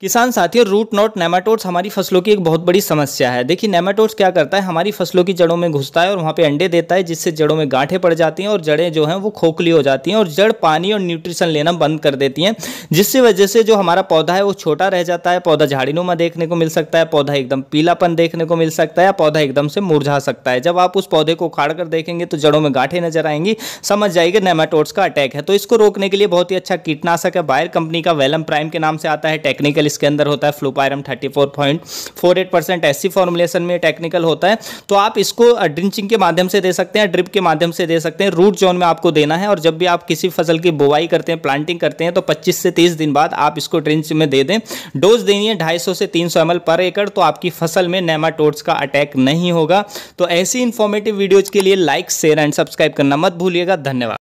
किसान साथियों root not nematodes हमारी फसलों की एक बहुत बड़ी समस्या है देखिए नेमाटोड्स क्या करता है हमारी फसलों की जड़ों में घुसता है और वहाँ पे अंडे देता है जिससे जड़ों में गांठें पड़ जाती हैं और जड़ें जो हैं वो खोखली हो जाती हैं और जड़ पानी और न्यूट्रिशन लेना बंद कर देती हैं जिससे वजह से जो हमारा पौधा है वो छोटा रह जाता है पौधा झाड़ीनुमा देखने को मिल सकता है पौधा एकदम पीलापन देखने को मिल सकता है पौधा एकदम से मुरझा सकता है जब आप उस पौधे को उखाड़ कर देखेंगे तो जड़ों में गांठे नजर आएंगी समझ जाएगी नेमाटोड्स का अटैक है तो इसको रोकने के लिए बहुत ही अच्छा कीटनाशक है बायर कंपनी का वेलम प्राइम के नाम से आता है टेक्निकल टेक्निकल इसके अंदर होता है fluopyram thirty four point four eight percent ऐसी फॉर्मुलेशन में टेक्निकल होता है तो आप इसको ड्रिंचिंग के माध्यम से दे सकते हैं ड्रिप के माध्यम से दे सकते हैं रूट जोन में आपको देना है और जब भी आप किसी फसल की बुवाई करते हैं प्लांटिंग करते हैं तो पच्चीस से तीस दिन बाद आप इसको ड्रिंच में दे दें डोज देनी है ढाई से तीन सौ पर एकड़ तो आपकी फसल में नेमाटोड्स का अटैक नहीं होगा तो ऐसी इन्फॉर्मेटिव वीडियोज के लिए लाइक शेयर एंड सब्सक्राइब करना मत भूलिएगा धन्यवाद